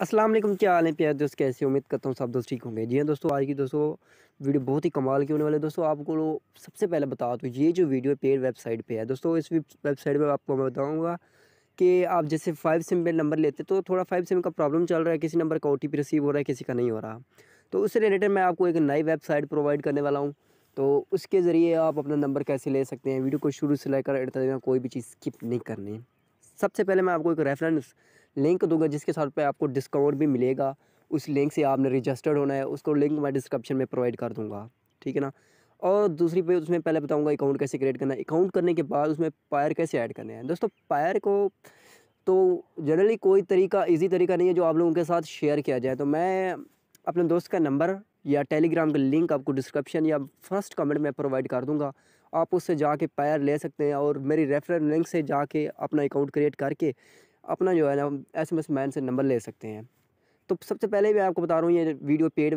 असलम क्या हाल है प्यार दोस्त कैसे उम्मीद करता हूँ सब दोस्त ठीक होंगे जी हाँ दोस्तों आज की दोस्तों वीडियो बहुत ही कमाल की होने वाले दोस्तों आपको सबसे पहले बता दूँ ये जो वीडियो पेड वेबसाइट पे है दोस्तों इस वेबसाइट पे आपको मैं बताऊँगा कि आप जैसे फाइव सिम पे नंबर लेते तो थोड़ा फाइव सिम का प्रॉब्लम चल रहा है किसी नंबर का ओ रिसीव हो रहा है किसी का नहीं हो रहा तो उससे रिलेटेड मैं आपको एक नई वेबसाइट प्रोवाइड करने वाला हूँ तो उसके ज़रिए आप अपना नंबर कैसे ले सकते हैं वीडियो को शुरू से लेकर एड तक कोई भी चीज़ स्किप नहीं करनी सबसे पहले मैं आपको एक रेफरेंस लिंक दूंगा जिसके साथ पे आपको डिस्काउंट भी मिलेगा उस लिंक से आपने रजिस्टर्ड होना है उसको लिंक मैं डिस्क्रिप्शन में प्रोवाइड कर दूँगा ठीक है ना और दूसरी पे उसमें पहले बताऊंगा अकाउंट कैसे क्रिएट करना है अकाउंट करने के बाद उसमें पायर कैसे ऐड करने हैं दोस्तों पायर को तो जनरली कोई तरीका ईजी तरीका नहीं है जो आप लोगों के साथ शेयर किया जाए तो मैं अपने दोस्त का नंबर या टेलीग्राम का लिंक आपको डिस्क्रिप्शन या फर्स्ट कमेंट में प्रोवाइड कर दूंगा आप उससे जाके पायर ले सकते हैं और मेरी रेफरल लिंक से जाके अपना अकाउंट क्रिएट करके अपना जो है ना एस एम एस मैन से नंबर ले सकते हैं तो सबसे पहले मैं आपको बता रहा हूँ ये वीडियो पेड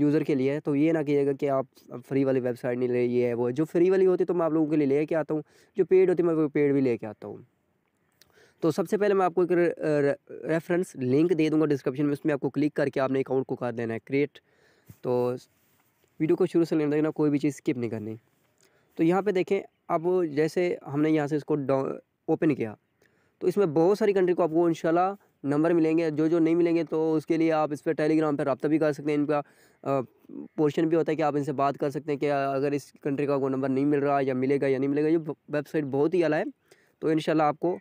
यूज़र के लिए है तो ये ना कीजिएगा कि आप फ्री वाली वेबसाइट नहीं ले ये है वो जो फ्री वाली होती है तो मैं आप लोगों के लिए लेके आता हूँ जो पेड होती है मैं वो पेड भी लेके आता हूँ तो सबसे पहले मैं आपको एक रेफरेंस लिंक दे दूँगा डिस्क्रिप्शन में उसमें आपको क्लिक करके आपने अकाउंट को कर देना है क्रिएट तो वीडियो को शुरू से लेना देना कोई भी चीज़ स्किप नहीं करनी तो यहाँ पर देखें अब जैसे हमने यहाँ से इसको ओपन किया तो इसमें बहुत सारी कंट्री को आपको इन नंबर मिलेंगे जो जो नहीं मिलेंगे तो उसके लिए आप इस पर टेलीग्राम पर रबता भी कर सकते हैं इनका पोर्शन भी होता है कि आप इनसे बात कर सकते हैं कि अगर इस कंट्री का वो नंबर नहीं मिल रहा या मिलेगा या नहीं मिलेगा ये वेबसाइट बहुत ही अला है तो इन आपको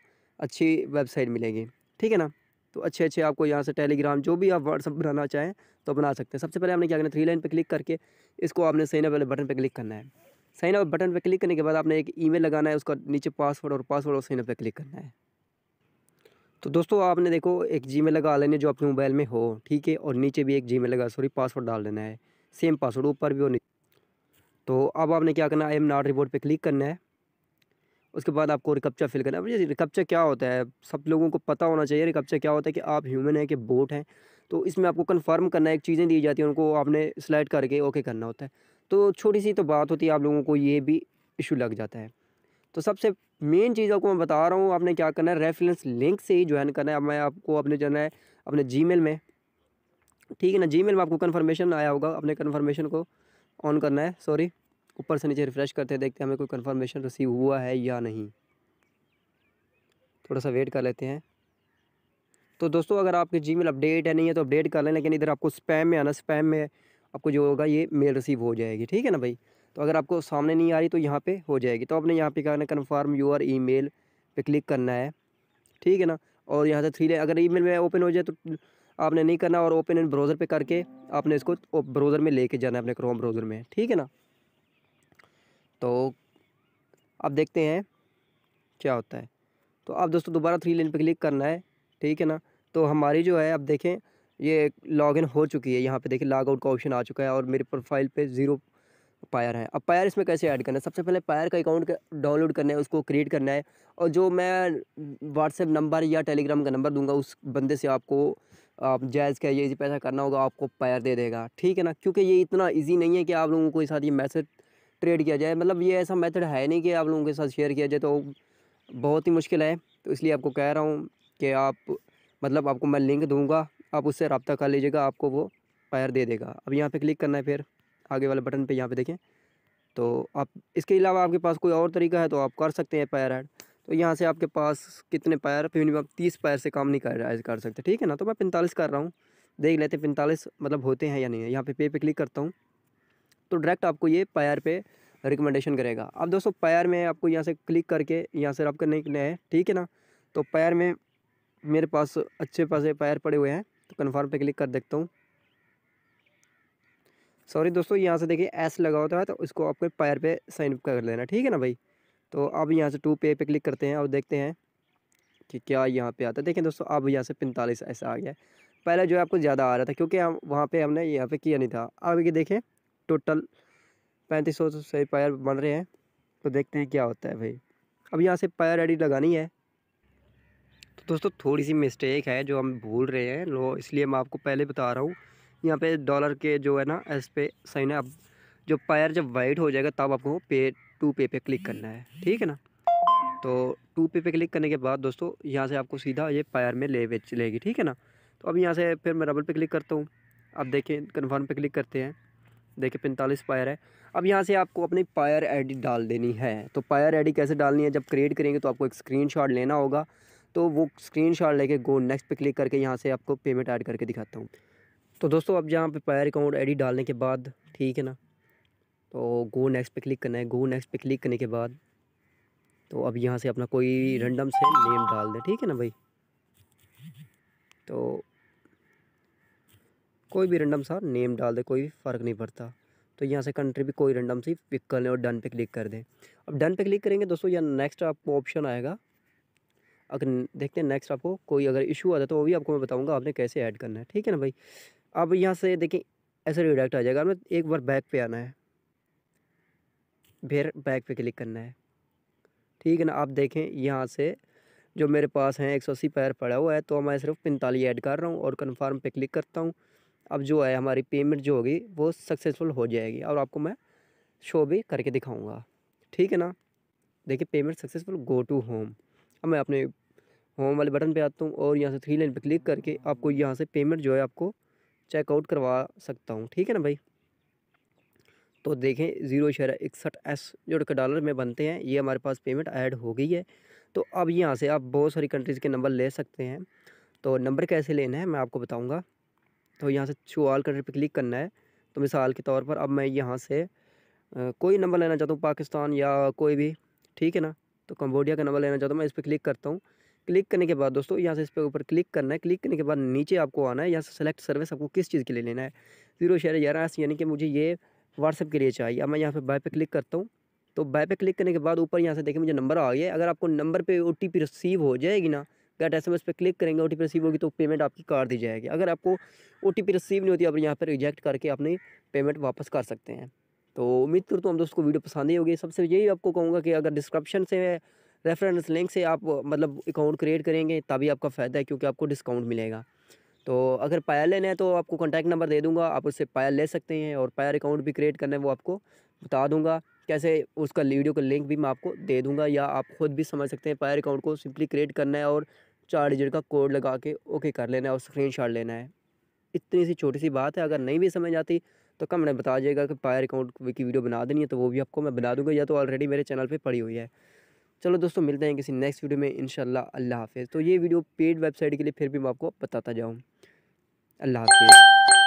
अच्छी वेबसाइट मिलेगी ठीक है ना तो अच्छे अच्छे आपको यहाँ से टेलीग्राम जो भी आप व्हाट्सअप बनाना चाहें तो बना सकते हैं सबसे पहले आपने क्या करना थ्री लाइन पर क्लिक करके इसको आपने सही ना पहले बटन पर क्लिक करना है साइन अप बटन पर क्लिक करने के बाद आपने एक ईमेल लगाना है उसका नीचे पासवर्ड और पासवर्ड और साइन अप पर क्लिक करना है तो दोस्तों आपने देखो एक जी लगा लेने जो अपने मोबाइल में हो ठीक है और नीचे भी एक जी लगा सॉरी पासवर्ड डाल देना है सेम पासवर्ड ऊपर भी और नीचे तो अब आपने क्या करना है आई एम नॉट रिपोर्ट पर क्लिक करना है उसके बाद आपको रिकप्चा फिल करना है रिकप्चा क्या होता है सब लोगों को पता होना चाहिए रिकप्चा क्या होता है कि आप ह्यूमन हैं कि बोट हैं तो इसमें आपको कन्फर्म करना है एक चीज़ें दी जाती हैं उनको आपने स्लाइड करके ओके करना होता है तो छोटी सी तो बात होती है आप लोगों को ये भी इशू लग जाता है तो सबसे मेन चीज़ आपको मैं बता रहा हूँ आपने क्या करना है रेफरेंस लिंक से ही ज्वाइन करना है अब मैं आपको अपने जाना है अपने जी में ठीक है ना जी में आपको कन्फर्मेशन आया होगा अपने कन्फर्मेशन को ऑन करना है सॉरी ऊपर से नीचे रिफ़्रेश करते हैं देखते हैं हमें कोई कन्फर्मेशन रिसीव हुआ है या नहीं थोड़ा सा वेट कर लेते हैं तो दोस्तों अगर आपके जी अपडेट है नहीं है तो अपडेट कर लें लेकिन इधर आपको स्पैम में आना स्पैम में आपको जो होगा ये मेल रिसीव हो जाएगी ठीक है ना भाई तो अगर आपको सामने नहीं आ रही तो यहाँ पे हो जाएगी तो आपने यहाँ पे क्या करना कन्फर्म यूर ईमेल पे क्लिक करना है ठीक है ना और यहाँ से थ्री लाइन अगर ईमेल में ओपन हो जाए तो आपने नहीं करना और ओपन इन ब्राउज़र पे करके आपने इसको ब्राउज़र में लेके जाना है अपने क्रोम ब्राउज़र में ठीक है ना तो अब देखते हैं क्या होता है तो अब दोस्तों दोबारा थ्री लाइन पर क्लिक करना है ठीक है ना तो हमारी जो है अब देखें ये लॉगिन हो चुकी है यहाँ पे देखिए लॉग आउट का ऑप्शन आ चुका है और मेरे प्रोफाइल पे ज़ीरो पायर है अब पायर इसमें कैसे ऐड करना है सबसे पहले पायर का अकाउंट डाउनलोड करना है उसको क्रिएट करना है और जो मैं व्हाट्सएप नंबर या टेलीग्राम का नंबर दूंगा उस बंदे से आपको आप जायज़ का ये पैसा करना होगा आपको पायर दे देगा ठीक है ना क्योंकि ये इतना ईजी नहीं है कि आप लोगों को साथ ये मैसेज ट्रेड किया जाए मतलब ये ऐसा मैथड है नहीं कि आप लोगों के साथ शेयर किया जाए तो बहुत ही मुश्किल है तो इसलिए आपको कह रहा हूँ कि आप मतलब आपको मैं लिंक दूँगा आप उससे रबता कर लीजिएगा आपको वो पायर दे देगा अब यहाँ पर क्लिक करना है फिर आगे वाले बटन पे यहाँ पे देखें तो आप इसके अलावा आपके पास कोई और तरीका है तो आप कर सकते हैं पैर ऐड तो यहाँ से आपके पास कितने पैर मिनिमम आप तीस पैर से काम नहीं कर कर सकते ठीक है ना तो मैं पैंतालीस कर रहा हूँ देख लेते हैं पैंतालीस मतलब होते हैं या नहीं है यहाँ पे पे पे क्लिक करता हूँ तो डायरेक्ट आपको ये पैर पे रिकमेंडेशन करेगा अब दोस्तों पैर में आपको यहाँ से क्लिक करके यहाँ से आपका नहीं है ठीक है ना तो पैर में मेरे पास अच्छे पास पैर पड़े हुए हैं तो कन्फर्म पर क्लिक कर देखता हूँ सॉरी दोस्तों यहाँ से देखिए एस लगा होता है तो इसको आपको पैर पे साइन अप कर लेना ठीक है ना भाई तो अब यहाँ से टू पे पे क्लिक करते हैं और देखते हैं कि क्या यहाँ पे आता है देखें दोस्तों अब यहाँ से पैंतालीस ऐसा आ गया पहले जो है आपको ज़्यादा आ रहा था क्योंकि हम वहाँ पर हमने यहाँ पर किया नहीं था अब ये देखें टोटल पैंतीस सौ से पैर बन रहे हैं तो देखते हैं क्या होता है भाई अब यहाँ से पैर एडिट लगानी है तो दोस्तों थोड़ी सी मिस्टेक है जो हम भूल रहे हैं लो इसलिए मैं आपको पहले बता रहा हूँ यहाँ पे डॉलर के जो है ना एस पे साइन है अब जो पैर जब वाइट हो जाएगा तब आपको पे टू पे पे क्लिक करना है ठीक है ना तो टू पे पे क्लिक करने के बाद दोस्तों यहाँ से आपको सीधा ये पैर में ले बेच लेगी ठीक है ना तो अब यहाँ से फिर मैं रबल पे क्लिक करता हूँ अब देखें कन्फर्म पे क्लिक करते हैं देखिए पैंतालीस पायर है अब यहाँ से आपको अपनी पायर आईडी डाल देनी है तो पायर आईडी कैसे डालनी है जब क्रिएट करेंगे तो आपको एक स्क्रीनशॉट लेना होगा तो वो स्क्रीनशॉट लेके गो नेक्स्ट पे क्लिक करके यहाँ से आपको पेमेंट ऐड करके दिखाता हूँ तो दोस्तों अब जहाँ पे पायर अकाउंट आईडी डालने के बाद ठीक है ना तो गो नेक्स्ट पे क्लिक करना है गो नेक्स्ट पे क्लिक करने के बाद तो अब यहाँ से अपना कोई रैंडम से नेम डाल दें ठीक है ना भाई तो कोई भी रैंडम सा नेम डाल दे कोई भी फ़र्क नहीं पड़ता तो यहाँ से कंट्री भी कोई रैंडम सी पिक कर लें और डन पे क्लिक कर दें अब डन पे क्लिक करेंगे दोस्तों या नेक्स्ट आपको ऑप्शन आएगा अगर देखते हैं नेक्स्ट आपको कोई अगर इशू आता है तो वो भी आपको मैं बताऊंगा आपने कैसे ऐड करना है ठीक है ना भाई अब यहाँ से देखें ऐसे रिडायरेक्ट आ जाएगा हमें एक बार बैक पे आना है फिर बैक पे क्लिक करना है ठीक है ना आप देखें यहाँ से जो मेरे पास हैं एक सौ अस्सी पैर पड़ा हुआ है तो मैं सिर्फ पैंतालीस ऐड कर रहा हूँ और कन्फर्म पे क्लिक करता हूँ अब जो है हमारी पेमेंट जो होगी वो सक्सेसफुल हो जाएगी और आपको मैं शो भी करके दिखाऊँगा ठीक है ना देखिए payment successful go to home अब मैं अपने होम वाले बटन पे आता हूँ और यहाँ से थ्री लाइन पे क्लिक करके आपको यहाँ से पेमेंट जो है आपको चेकआउट करवा सकता हूँ ठीक है ना भाई तो देखें ज़ीरो शेयर इकसठ एस जो डॉलर में बनते हैं ये हमारे पास पेमेंट ऐड हो गई है तो अब यहाँ से आप बहुत सारी कंट्रीज़ के नंबर ले सकते हैं तो नंबर कैसे लेना है मैं आपको बताऊँगा तो यहाँ से ऑल कंट्री पर क्लिक करना है तो मिसाल के तौर पर अब मैं यहाँ से कोई नंबर लेना चाहता हूँ पाकिस्तान या कोई भी ठीक है ना तो कम्बोडिया का नंबर लेना चाहता हूँ मैं इस पर क्लिक करता हूँ क्लिक करने के बाद दोस्तों यहाँ से इस पर ऊपर क्लिक करना है क्लिक करने के बाद नीचे आपको आना है यहाँ से सेलेक्ट सर्विस आपको किस चीज़ के लिए लेना है जीरो शेयर ग्यारह यानी कि मुझे ये व्हाट्सअप के लिए चाहिए अब मैं यहाँ पर बाय पे क्लिक करता हूँ तो बाय पे क्लिक करने के बाद ऊपर यहाँ से देखिए मुझे नंबर आ गया अगर आपको नंबर पर ओ रिसीव हो जाएगी ना गेट एस एम एस पर क्लिक करेंगे ओ टी पी रिसीव होगी तो पेमेंट आपकी कार दी जाएगी अगर आपको ओ टी पी रिसीव नहीं होती आप यहाँ पर रिजेक्ट करके अपनी पेमेंट वापस कर सकते हैं तो उम्मीद करता हूँ हम दोस्तों को वीडियो पसंद ही होगी सबसे यही आपको कहूँगा कि अगर डिस्क्रिप्शन से रेफरेंस लिंक से आप मतलब अकाउंट क्रिएट करेंगे तभी आपका फ़ायदा है क्योंकि आपको डिस्काउंट मिलेगा तो अगर पायल लेना है तो आपको कॉन्टैक्ट नंबर दे दूँगा आप उससे पायल ले सकते हैं और पायर अकाउंट भी क्रिएट करना है वो आपको बता दूँगा कैसे उसका वीडियो का लिंक भी मैं आपको दे दूँगा या आप खुद भी समझ सकते हैं पायर अकाउंट को सिंपली क्रिएट करना है और चार डिजिट का कोड लगा के ओके कर लेना है और स्क्रीन लेना है इतनी सी छोटी सी बात है अगर नहीं भी समझ आती तो मैंने बता दिएगा कि पायर अकाउंट की वीडियो बना देनी है तो वो भी आपको मैं बना दूंगा या तो ऑलरेडी मेरे चैनल पे पड़ी हुई है चलो दोस्तों मिलते हैं किसी नेक्स्ट वीडियो में इनशाला अल्लाह हाफिज़ तो ये वीडियो पेड वेबसाइट के लिए फिर भी मैं आपको बताता जाऊँ अल्लाह हाफिज़